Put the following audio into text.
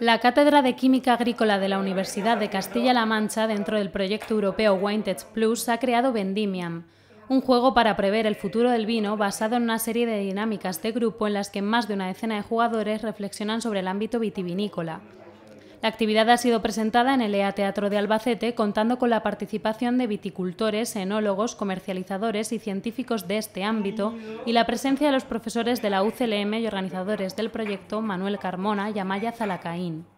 La Cátedra de Química Agrícola de la Universidad de Castilla-La Mancha, dentro del proyecto europeo Wine Plus, ha creado Vendimiam, un juego para prever el futuro del vino basado en una serie de dinámicas de grupo en las que más de una decena de jugadores reflexionan sobre el ámbito vitivinícola. La actividad ha sido presentada en el EA Teatro de Albacete contando con la participación de viticultores, enólogos, comercializadores y científicos de este ámbito y la presencia de los profesores de la UCLM y organizadores del proyecto Manuel Carmona y Amaya Zalacaín.